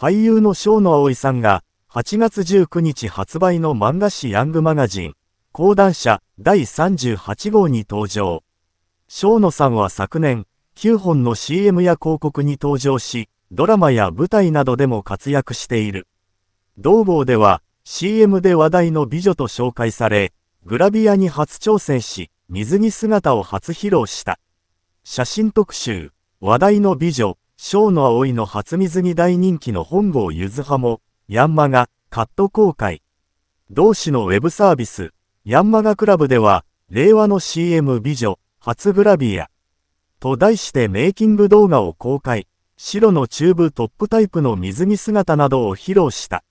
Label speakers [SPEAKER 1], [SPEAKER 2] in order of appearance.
[SPEAKER 1] 俳優の生野葵さんが、8月19日発売の漫画誌ヤングマガジン、講談社第38号に登場。生野さんは昨年、9本の CM や広告に登場し、ドラマや舞台などでも活躍している。同号では、CM で話題の美女と紹介され、グラビアに初挑戦し、水着姿を初披露した。写真特集、話題の美女、小の葵の初水着大人気の本郷ゆずはも、ヤンマガ、カット公開。同志のウェブサービス、ヤンマガクラブでは、令和の CM 美女、初グラビア。と題してメイキング動画を公開、白のチューブトップタイプの水着姿などを披露した。